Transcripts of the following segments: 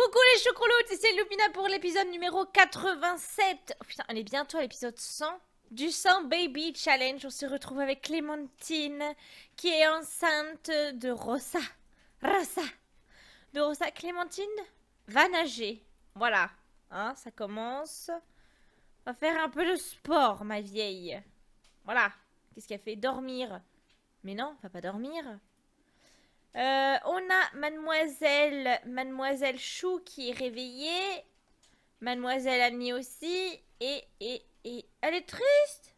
Coucou les chocolats c'est Lupina pour l'épisode numéro 87. Oh putain, on est bientôt à l'épisode 100 du 100 Baby Challenge. On se retrouve avec Clémentine qui est enceinte de Rosa. Rosa. De Rosa. Clémentine va nager. Voilà. Hein, ça commence. On va faire un peu de sport, ma vieille. Voilà. Qu'est-ce qu'elle fait Dormir. Mais non, va pas dormir. Euh, on a mademoiselle, mademoiselle Chou qui est réveillée. Mademoiselle Annie aussi. Et, et, et... Elle est triste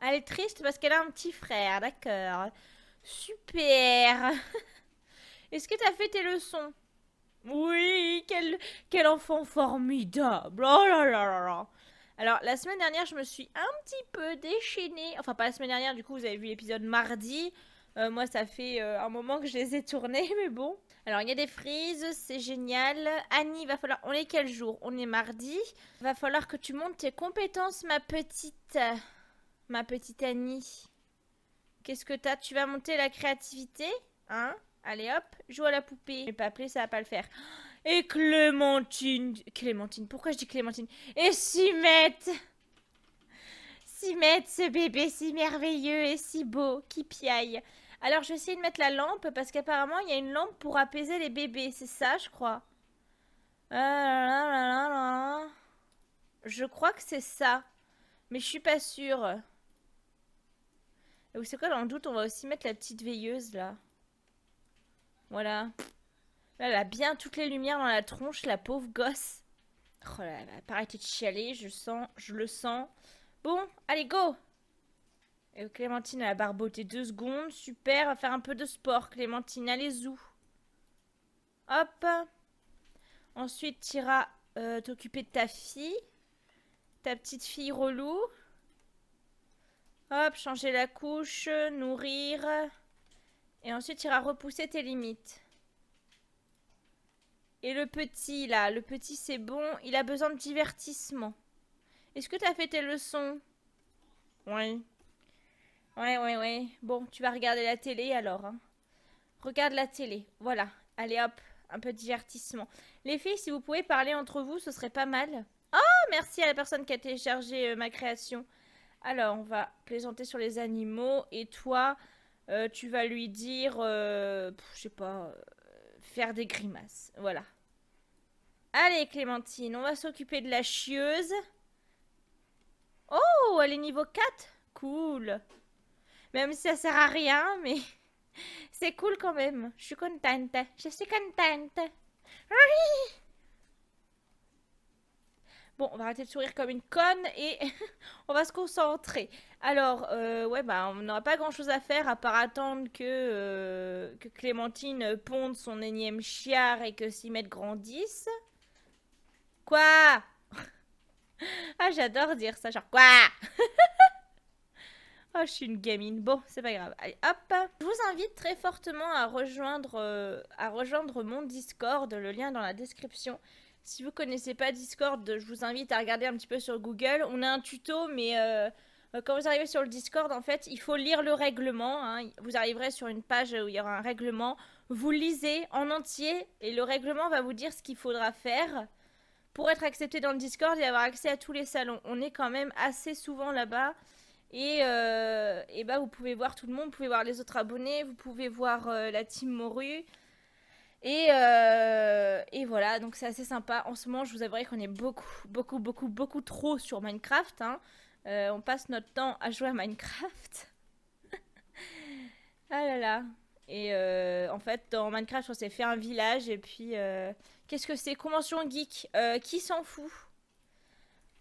Elle est triste parce qu'elle a un petit frère, d'accord. Super Est-ce que t'as fait tes leçons Oui, quel, quel enfant formidable Oh là là là là alors, la semaine dernière, je me suis un petit peu déchaînée. Enfin, pas la semaine dernière, du coup, vous avez vu l'épisode mardi. Euh, moi, ça fait euh, un moment que je les ai tournés, mais bon. Alors, il y a des frises, c'est génial. Annie, va falloir. On est quel jour On est mardi. Va falloir que tu montes tes compétences, ma petite. Ma petite Annie. Qu'est-ce que t'as Tu vas monter la créativité Hein Allez hop, joue à la poupée. Je vais pas appeler, ça va pas le faire et Clémentine. Clémentine, pourquoi je dis Clémentine Et Simette Simette, ce bébé si merveilleux et si beau, qui piaille. Alors, je vais essayer de mettre la lampe, parce qu'apparemment, il y a une lampe pour apaiser les bébés. C'est ça, je crois. Ah, je crois que c'est ça. Mais je suis pas sûre. vous quoi, dans le doute, on va aussi mettre la petite veilleuse, là. Voilà elle a bien toutes les lumières dans la tronche, la pauvre gosse. Oh là, elle va pas de chialer, je sens, je le sens. Bon, allez, go Et Clémentine, a barboté deux secondes. Super, va faire un peu de sport, Clémentine, allez-y. Hop. Ensuite, tu iras euh, t'occuper de ta fille. Ta petite fille relou. Hop, changer la couche, nourrir. Et ensuite, t'iras repousser tes limites. Et le petit, là, le petit, c'est bon. Il a besoin de divertissement. Est-ce que tu as fait tes leçons Oui. Ouais, ouais, ouais. Bon, tu vas regarder la télé alors. Hein. Regarde la télé. Voilà. Allez, hop. Un peu de divertissement. Les filles, si vous pouvez parler entre vous, ce serait pas mal. Oh, merci à la personne qui a téléchargé euh, ma création. Alors, on va plaisanter sur les animaux. Et toi, euh, tu vas lui dire... Euh, je sais pas... faire des grimaces. Voilà. Allez, Clémentine, on va s'occuper de la chieuse. Oh, elle est niveau 4 Cool. Même si ça sert à rien, mais c'est cool quand même. Je suis contente. Je suis contente. Oui Bon, on va arrêter de sourire comme une conne et on va se concentrer. Alors, euh, ouais, bah, on n'aura pas grand-chose à faire à part attendre que, euh, Clémentine ponde son énième chiard et que Simette grandisse. Quoi Ah, j'adore dire ça, genre quoi Oh, je suis une gamine. Bon, c'est pas grave. Allez, hop Je vous invite très fortement à rejoindre, euh, à rejoindre mon Discord, le lien dans la description. Si vous connaissez pas Discord, je vous invite à regarder un petit peu sur Google. On a un tuto, mais euh, euh, quand vous arrivez sur le Discord, en fait, il faut lire le règlement. Hein. Vous arriverez sur une page où il y aura un règlement. Vous lisez en entier et le règlement va vous dire ce qu'il faudra faire pour être accepté dans le Discord et avoir accès à tous les salons. On est quand même assez souvent là-bas. Et, euh, bah, vous pouvez voir tout le monde, vous pouvez voir les autres abonnés, vous pouvez voir euh, la team Moru. Et, euh, et voilà, donc c'est assez sympa. En ce moment, je vous avouerai qu'on est beaucoup, beaucoup, beaucoup, beaucoup trop sur Minecraft. Hein. on passe notre temps à jouer à Minecraft. ah là là. Et euh, en fait, dans Minecraft, on s'est fait un village. Et puis, euh, qu'est-ce que c'est Convention geek. Euh, qui s'en fout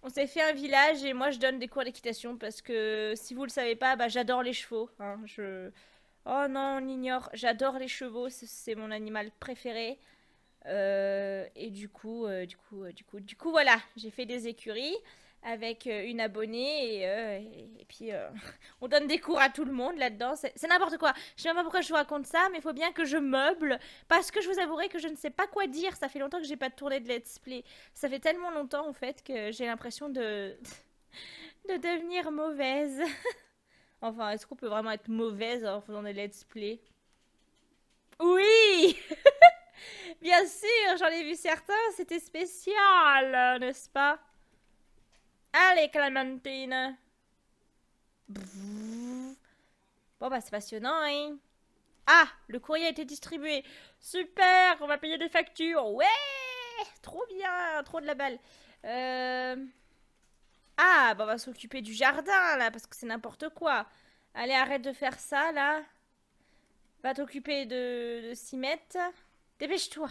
On s'est fait un village et moi, je donne des cours d'équitation parce que si vous le savez pas, bah, j'adore les chevaux. Hein. Oh non, on ignore. J'adore les chevaux. C'est mon animal préféré. Euh, et du coup, euh, du coup, euh, du coup, du coup, voilà, j'ai fait des écuries avec une abonnée et, puis on donne des cours à tout le monde là-dedans. C'est n'importe quoi. Je sais même pas pourquoi je vous raconte ça, mais il faut bien que je meuble parce que je vous avouerai que je ne sais pas quoi dire. Ça fait longtemps que j'ai pas tourné de let's play. Ça fait tellement longtemps en fait que j'ai l'impression de de devenir mauvaise. enfin, est-ce qu'on peut vraiment être mauvaise en faisant des let's play Oui Bien sûr, j'en ai vu certains, c'était spécial, n'est-ce pas Allez, Clementine Bon bah c'est passionnant, hein Ah, le courrier a été distribué Super, on va payer des factures Ouais Trop bien, trop de la balle euh, Ah, bah on va s'occuper du jardin, là, parce que c'est n'importe quoi Allez, arrête de faire ça, là Va t'occuper de, de s'y mettre Dépêche-toi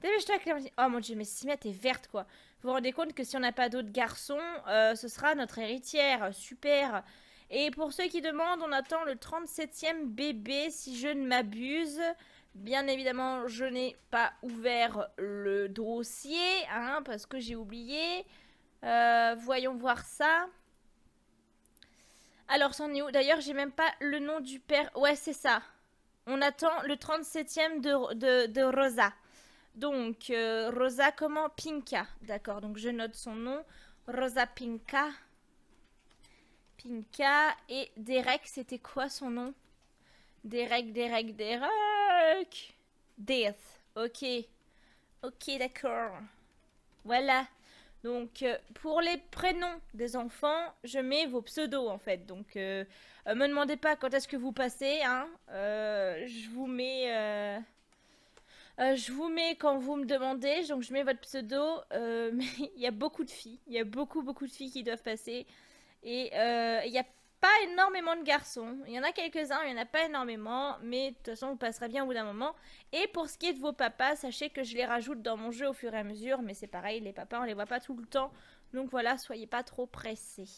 Dépêche-toi, Clémentine Oh mon dieu, mais Simette t'es verte, quoi Vous vous rendez compte que si on n'a pas d'autres garçons, euh, ce sera notre héritière Super Et pour ceux qui demandent, on attend le 37e bébé, si je ne m'abuse. Bien évidemment, je n'ai pas ouvert le dossier, hein, parce que j'ai oublié. Euh, voyons voir ça. Alors, c'en est où D'ailleurs, j'ai même pas le nom du père. Ouais, c'est ça. On attend le 37e de, Rosa. Donc, euh, Rosa, comment Pinka. D'accord, donc je note son nom. Rosa Pinka. Pinka. Et Derek, c'était quoi son nom Derek, Derek, Derek. Death. Ok. Ok, d'accord. Voilà. Donc, euh, pour les prénoms des enfants, je mets vos pseudos en fait. Donc, euh, euh, me demandez pas quand est-ce que vous passez. Hein. je vous mets. je vous mets quand vous me demandez, donc je mets votre pseudo. mais il y a beaucoup de filles, il y a beaucoup beaucoup de filles qui doivent passer, et il y a pas énormément de garçons. Il y en a quelques-uns, il n'y en a pas énormément, mais de toute façon, vous passerez bien au bout d'un moment. Et pour ce qui est de vos papas, sachez que je les rajoute dans mon jeu au fur et à mesure, mais c'est pareil, les papas, on les voit pas tout le temps. Donc voilà, soyez pas trop pressés.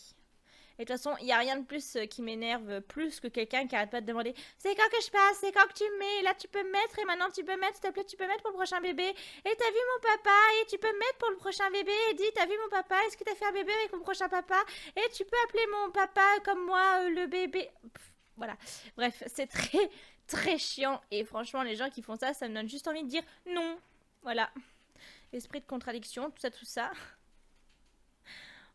Et de toute façon, il n'y a rien de plus euh, qui m'énerve euh, plus que quelqu'un qui arrête pas de demander c'est quand que je passe, c'est quand que tu mets, là tu peux mettre et maintenant tu peux mettre, s'il te plaît, tu peux mettre pour le prochain bébé. Et t'as vu mon papa et tu peux mettre pour le prochain bébé. Et dis, t'as vu mon papa, est-ce que t'as fait un bébé avec mon prochain papa Et tu peux appeler mon papa comme moi euh, le bébé. voilà. Bref, c'est très très chiant et franchement les gens qui font ça, ça me donne juste envie de dire non. Voilà. Esprit de contradiction, tout ça, tout ça.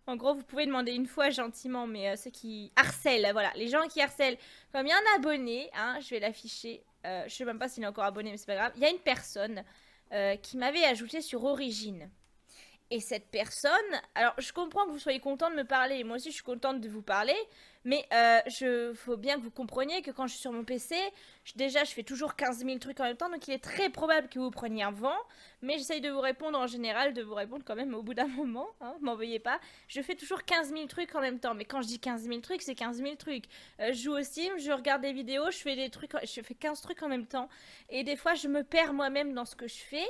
En gros, vous pouvez demander une fois gentiment, mais euh, ceux qui harcèlent, voilà, les gens qui harcèlent. Comme il y a un abonné, hein, je vais l'afficher. je euh, je sais même pas s'il est encore abonné, mais c'est pas grave. Il y a une personne euh, qui m'avait ajouté sur Origine. Et cette personne, alors je comprends que vous soyez content de me parler, moi aussi je suis contente de vous parler, mais euh, je faut bien que vous compreniez que quand je suis sur mon PC, déjà je fais toujours 15 000 trucs en même temps, donc il est très probable que vous preniez un vent, mais j'essaye de vous répondre en général, de vous répondre quand même au bout d'un moment, hein, m'en veuillez pas. Je fais toujours 15 000 trucs en même temps, mais quand je dis 15 000 trucs, c'est 15 000 trucs. Euh, je joue au Steam, je regarde des vidéos, je fais des trucs, je fais 15 trucs en même temps, et des fois je me perds moi-même dans ce que je fais.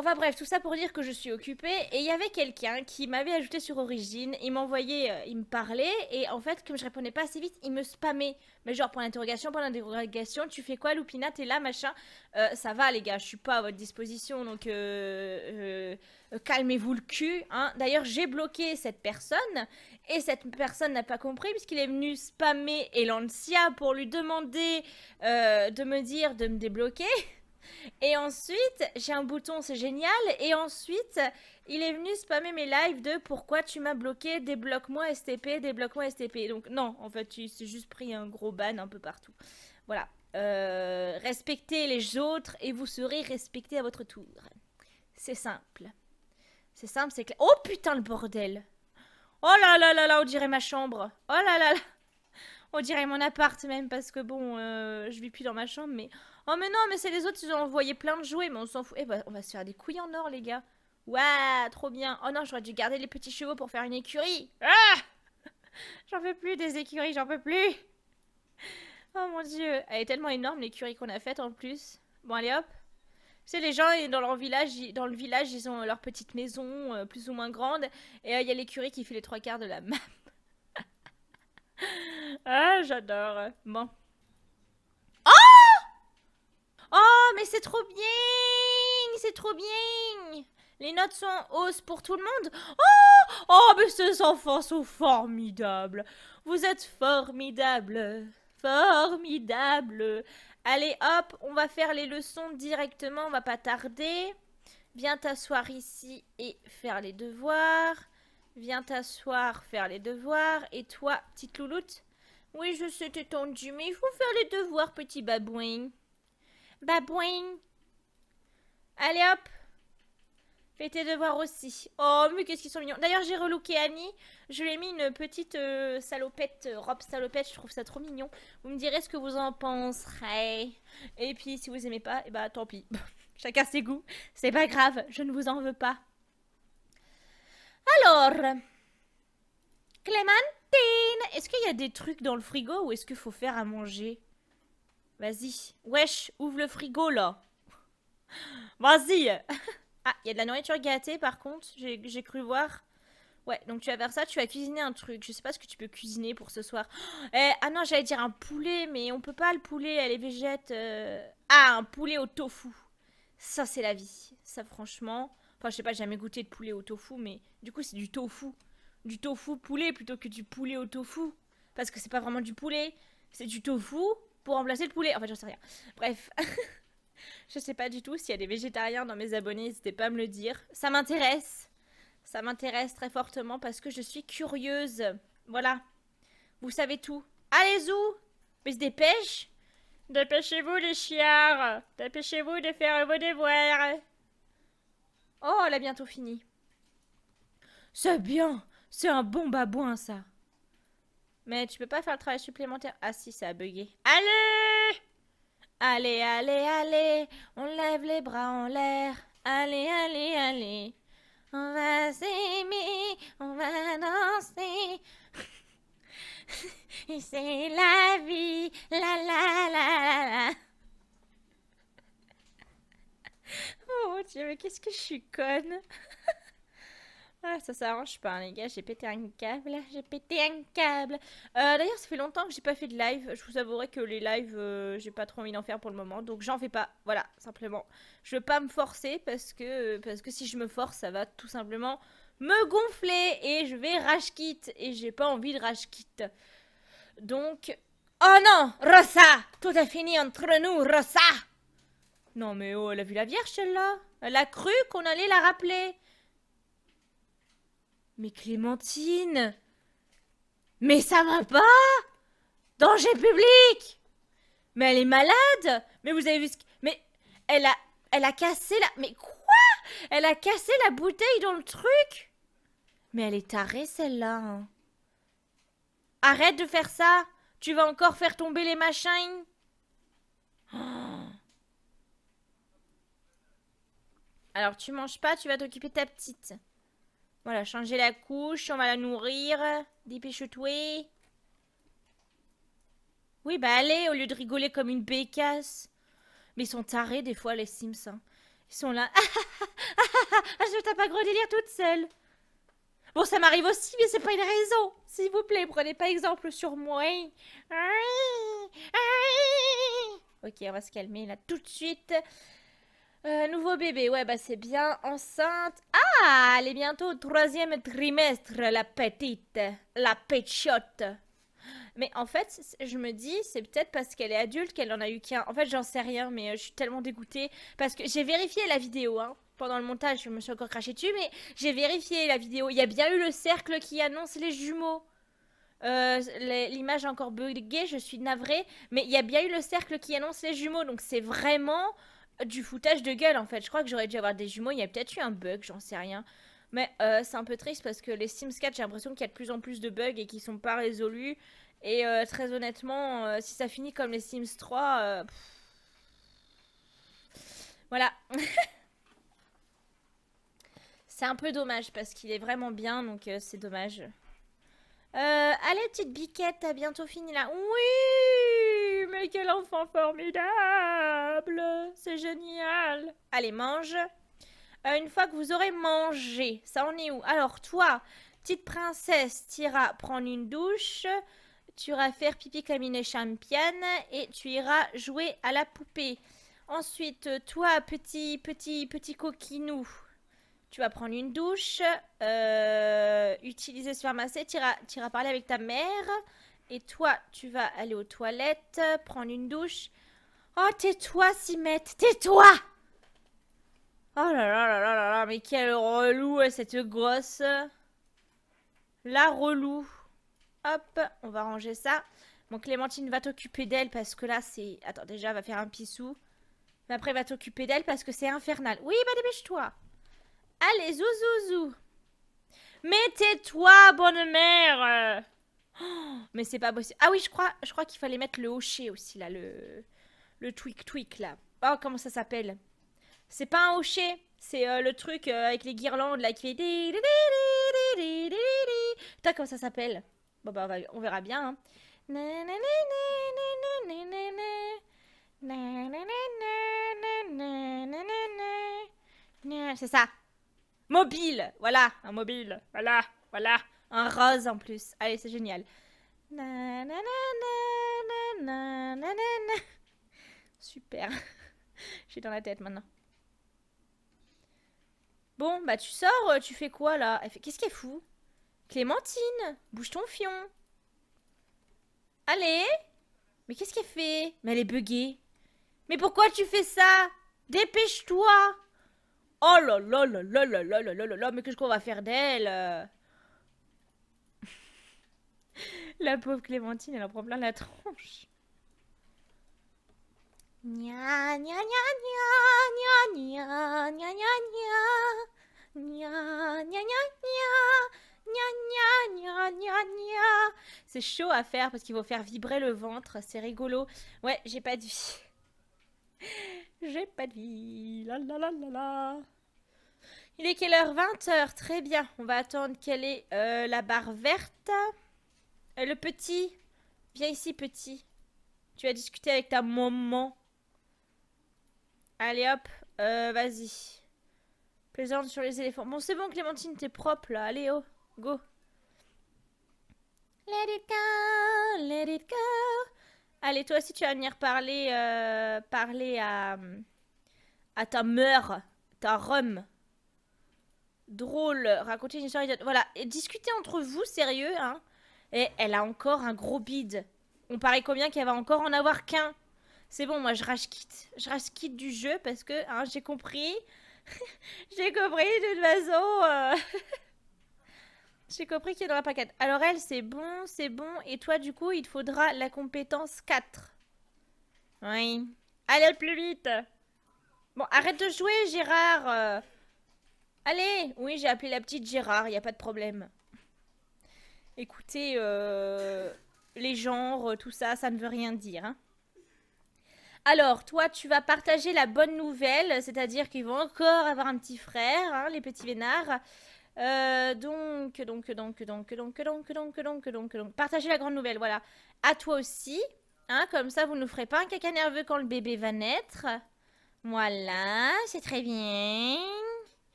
Enfin bref, tout ça pour dire que je suis occupée et il y avait quelqu'un qui m'avait ajouté sur Origin, il m'envoyait, euh, il me parlait et en fait comme je répondais pas assez vite, il me spammait. Mais genre pour l'interrogation, pour l'interrogation, tu fais quoi Lupina, t'es là machin. Euh, ça va les gars, je suis pas à votre disposition donc euh, calmez-vous le cul. Hein. D'ailleurs j'ai bloqué cette personne et cette personne n'a pas compris puisqu'il est venu spammer Elantia pour lui demander de me dire de me débloquer. Et ensuite, j'ai un bouton, c'est génial. Et ensuite, il est venu spammer mes lives de pourquoi tu m'as bloqué, débloque-moi STP, débloque-moi STP. Donc non, en fait, il s'est juste pris un gros ban un peu partout. Voilà. Euh, respectez les autres et vous serez respecté à votre tour. C'est simple. C'est simple, c'est clair. Oh putain le bordel Oh là là là là, on dirait ma chambre Oh là là là On dirait mon appart même parce que bon, euh, je vis plus dans ma chambre mais... Oh mais non, mais c'est les autres, ils ont envoyé plein de jouets, mais on s'en fout. Eh bah, on va se faire des couilles en or, les gars. Waouh, trop bien. Oh non, j'aurais dû garder les petits chevaux pour faire une écurie. Ah J'en veux plus des écuries, j'en peux plus. Oh mon dieu, elle est tellement énorme l'écurie qu'on a faite en plus. Bon allez hop. C'est les gens dans leur village, dans le village, ils ont leur petite maison euh, plus ou moins grande et euh, il y a l'écurie qui fait les trois quarts de la map. ah, j'adore. Bon. mais c'est trop bien C'est trop bien Les notes sont en hausse pour tout le monde Oh Oh, mais ces enfants sont formidables Vous êtes formidables Formidables Allez, hop, on va faire les leçons directement, on va pas tarder. Viens t'asseoir ici et faire les devoirs. Viens t'asseoir, faire les devoirs. Et toi, petite louloute Oui, je sais, t'es tendue, mais il faut faire les devoirs, petit babouin. Babouing. Allez hop. Faites de devoirs aussi. Oh, mais qu'est-ce qu'ils sont mignons. D'ailleurs, j'ai relooké Annie. Je lui ai mis une petite euh, salopette, euh, robe salopette. Je trouve ça trop mignon. Vous me direz ce que vous en penserez. Et puis, si vous aimez pas, eh bah, tant pis. Chacun ses goûts. C'est pas grave. Je ne vous en veux pas. Alors. Clémentine, est-ce qu'il y a des trucs dans le frigo ou est-ce qu'il faut faire à manger Vas-y. Wesh, ouvre le frigo, là. Vas-y. ah, il y a de la nourriture gâtée, par contre. J'ai cru voir. Ouais, donc tu vas faire ça, tu vas cuisiner un truc. Je sais pas ce que tu peux cuisiner pour ce soir. Eh, ah non, j'allais dire un poulet, mais on peut pas le poulet, elle est végète. Euh. Ah, un poulet au tofu. Ça, c'est la vie. Ça, franchement. Enfin, je sais pas, j'ai jamais goûté de poulet au tofu, mais du coup, c'est du tofu. Du tofu poulet plutôt que du poulet au tofu. Parce que c'est pas vraiment du poulet, c'est du tofu pour remplacer le poulet. En fait, j'en sais rien. Bref. je sais pas du tout s'il y a des végétariens dans mes abonnés, n'hésitez pas à me le dire. Ça m'intéresse. Ça m'intéresse très fortement parce que je suis curieuse. Voilà. Vous savez tout. allez vous Mais se dépêche Dépêchez-vous les chiards Dépêchez-vous de faire vos devoirs Oh, elle a bientôt fini. C'est bien C'est un bon babouin, ça mais tu peux pas faire le travail supplémentaire. Ah si, ça a bugué. Allez Allez, allez, allez On lève les bras en l'air. Allez, allez, allez On va s'aimer, on va danser. C'est la vie, la la la la. Oh Dieu, mais qu'est-ce que je suis conne ah, ça s'arrange pas, hein, les gars. J'ai pété un câble. J'ai pété un câble. Euh, d'ailleurs, ça fait longtemps que j'ai pas fait de live. Je vous avouerai que les lives, euh, j'ai pas trop envie d'en faire pour le moment. Donc, j'en fais pas. Voilà, simplement. Je veux pas me forcer parce que, parce que si je me force, ça va tout simplement me gonfler. Et je vais rage quitte. Et j'ai pas envie de rage kit Donc. Oh non Rosa Tout a fini entre nous, Rosa Non, mais oh, elle a vu la vierge, celle-là. Elle a cru qu'on allait la rappeler. Mais Clémentine Mais ça va pas Danger public Mais elle est malade Mais vous avez vu ce... Mais elle a... Elle a cassé la... Mais quoi Elle a cassé la bouteille dans le truc Mais elle est tarée celle-là. Hein. Arrête de faire ça Tu vas encore faire tomber les machines Alors tu manges pas, tu vas t'occuper de ta petite. Voilà, changer la couche, on va la nourrir. Dépêche-toi. Oui, bah allez, au lieu de rigoler comme une bécasse. Mais ils sont tarés des fois, les Sims. Hein. Ils sont là. Ah, ah, ah, je tape un gros délire toute seule. Bon, ça m'arrive aussi, mais c'est pas une raison. S'il vous plaît, prenez pas exemple sur moi. Hein. Hein, ok, on va se calmer là tout de suite. Euh, nouveau bébé, ouais, bah c'est bien, enceinte. Ah, elle est bientôt au troisième trimestre, la petite, la péchotte. Mais en fait, je me dis, c'est peut-être parce qu'elle est adulte qu'elle en a eu qu'un. En fait, j'en sais rien, mais euh, je suis tellement dégoûtée. Parce que j'ai vérifié la vidéo, hein. Pendant le montage, je me suis encore craché dessus, mais j'ai vérifié la vidéo. Il y a bien eu le cercle qui annonce les jumeaux. Euh, l'image encore buggée, je suis navrée. Mais il y a bien eu le cercle qui annonce les jumeaux, donc c'est vraiment du foutage de gueule en fait. Je crois que j'aurais dû avoir des jumeaux, il y a peut-être eu un bug, j'en sais rien. Mais euh, c'est un peu triste parce que les Sims 4, j'ai l'impression qu'il y a de plus en plus de bugs et qui sont pas résolus. Et euh, très honnêtement, euh, si ça finit comme les Sims 3, voilà. c'est un peu dommage parce qu'il est vraiment bien, donc c'est dommage. allez, petite biquette, t'as bientôt fini là. Oui! mais quel enfant formidable C'est génial Allez, mange. Euh, une fois que vous aurez mangé, ça en est où Alors toi, petite princesse, tu iras prendre une douche, tu iras faire pipi comme une championne et tu iras jouer à la poupée. Ensuite, toi, petit, petit, petit coquinou, tu vas prendre une douche, euh, utiliser ce pharmacé tu iras, parler avec ta mère. Et toi, tu vas aller aux toilettes, prendre une douche. Oh, tais-toi, Simette, tais-toi Oh là là là là là là, mais quel relou, euh, cette grosse. La relou. Hop, on va ranger ça. Bon, Clémentine va t'occuper d'elle parce que là, c'est... Attends, déjà, va faire un pissou. Mais après, va t'occuper d'elle parce que c'est infernal. Oui, bah dépêche-toi. Allez, zou Mais tais-toi, bonne mère mais c'est pas possible. Ah oui, je crois, je crois qu'il fallait mettre le hochet aussi, là, le, le tweak tweak, là. Oh, comment ça s'appelle C'est pas un hochet, c'est le truc avec les guirlandes, là, qui fait... Putain, comment ça s'appelle Bon, bah, on, verra bien. C'est ça. Mobile, voilà, un mobile, voilà, voilà. Un rose en plus. Allez, c'est génial. Super. J'ai dans la tête maintenant. Bon, bah tu sors, euh, tu fais quoi là Qu'est-ce qu'elle fout Clémentine, bouge ton fion. Allez Mais qu'est-ce qu'elle fait Mais elle est buggée. Mais pourquoi tu fais ça Dépêche-toi Oh là là là là là là là là là, mais qu'est-ce qu'on va faire d'elle euh? la pauvre Clémentine, elle en prend plein la tronche. C'est chaud à faire parce qu'il faut faire vibrer le ventre, c'est rigolo. Ouais, j'ai pas de vie. J'ai pas de vie. Il est quelle heure 20h, très bien. On va attendre quelle est la barre verte. Euh, le petit. Viens ici, petit. Tu vas discuter avec ta maman. Allez hop, euh, vas-y. Plaisante sur les éléphants. Bon, c'est bon, Clémentine, t'es propre là. Allez, oh, go. Let it go, let it go. Allez, toi aussi, tu vas venir parler, euh, parler à, à ta mère, ta rhum. Drôle, raconter une histoire Voilà, et entre vous, sérieux, hein. Et eh, elle a encore un gros bide. On paraît combien qu'elle va encore en avoir qu'un C'est bon, moi je rage quitte. Je rage quitte du jeu parce que hein, j'ai compris. j'ai compris d'une façon. Euh. j'ai compris qu'il n'y en aura pas quatre. Alors elle, c'est bon, c'est bon. Et toi, du coup, il te faudra la compétence 4. Oui. Allez, plus vite Bon, arrête de jouer, Gérard Allez Oui, j'ai appelé la petite Gérard, il n'y a pas de problème écoutez, les genres, tout ça, ça ne veut rien dire. Alors, toi, tu vas partager la bonne nouvelle, c'est-à-dire qu'ils vont encore avoir un petit frère, les petits vénards. Euh, donc, donc, donc, donc, donc, donc, donc, donc, donc, donc, partagez la grande nouvelle, voilà. À toi aussi, hein, comme ça, vous ne ferez pas un caca nerveux quand le bébé va naître. Voilà, c'est très bien.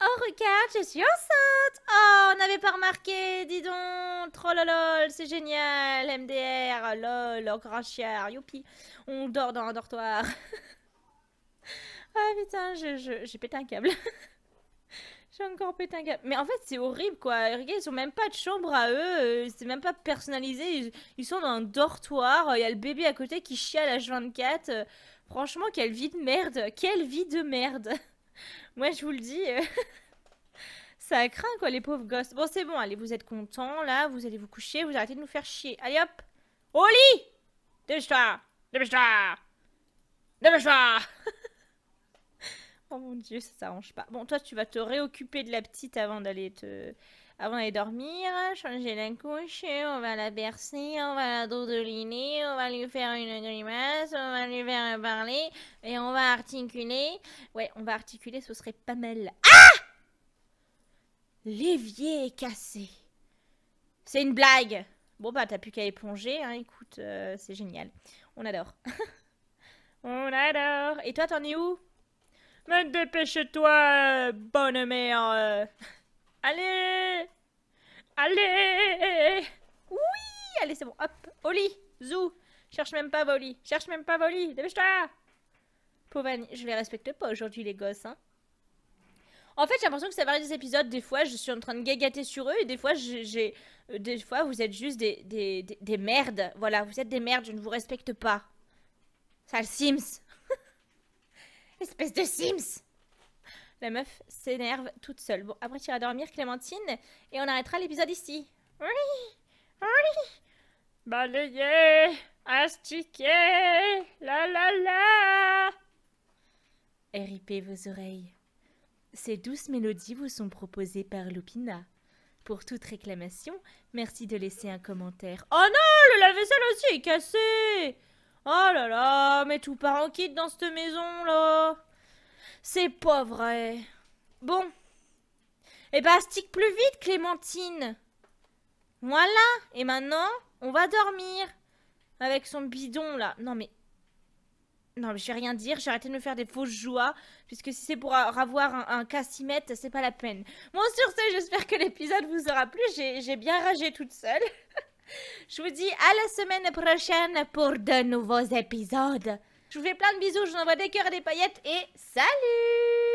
Oh, regarde, je suis enceinte Oh, on n'avait pas remarqué, dis donc Trollolol, oh c'est génial MDR, lol, oh, grand chiard, youpi On dort dans un dortoir Ah putain, j'ai pété un câble J'ai encore pété un câble Mais en fait, c'est horrible, quoi Regarde, ils ont même pas de chambre à eux, euh, c'est même pas personnalisé, ils, sont dans un dortoir, il y a le bébé à côté qui chiale H24 euh, Franchement, quelle vie de merde Quelle vie de merde Moi, je vous le dis, euh, ça craint quoi, les pauvres gosses. Bon, c'est bon, allez, vous êtes contents là, vous allez vous coucher, vous arrêtez de nous faire chier. Allez hop, au lit Dépêche-toi Dépêche-toi Dépêche-toi Oh mon dieu, ça s'arrange pas. Bon, toi, tu vas te réoccuper de la petite avant d'aller te avant d'aller dormir, changer la couche, on va la bercer, on va la dodeliner, on va lui faire une grimace, on va lui faire parler, et on va articuler. Ouais, on va articuler, ce serait pas mal. Ah L'évier est cassé. C'est une blague. Bon bah t'as plus qu'à éponger, hein. écoute, euh, c'est génial. On adore. on adore. Et toi t'en es où Mais dépêche-toi, bonne mère. Allez Allez Oui Allez, c'est bon. Hop. Oli Zou Cherche même pas Voli. Cherche même pas Voli. Dépêche-toi Pauvani. Je les respecte pas aujourd'hui, les gosses. Hein. En fait, j'ai l'impression que ça varie des épisodes. Des fois, je suis en train de gagater sur eux. Et des fois, j'ai... Euh, des fois, vous êtes juste des, des, des, des merdes. Voilà, vous êtes des merdes. Je ne vous respecte pas. Sale Sims Espèce de Sims la meuf s'énerve toute seule. Bon, après tu dormir, Clémentine, et on arrêtera l'épisode ici. Oui, oui. Balayer, astiquer, la la la. RIP vos oreilles. Ces douces mélodies vous sont proposées par Lupina. Pour toute réclamation, merci de laisser un commentaire. Oh non, le lave-vaisselle aussi est cassé Oh là là, mais tout part en kit dans cette maison là c'est pas vrai. Bon. Eh ben, stick plus vite, Clémentine. Voilà. Et maintenant, on va dormir. Avec son bidon, là. Non, mais... Non, mais je vais rien dire. J'ai arrêté de me faire des fausses joies. Puisque si c'est pour avoir un, un c'est pas la peine. Bon, sur ce, j'espère que l'épisode vous aura plu. J'ai bien ragé toute seule. je vous dis à la semaine prochaine pour de nouveaux épisodes. Je vous fais plein de bisous, je vous envoie des cœurs et des paillettes et salut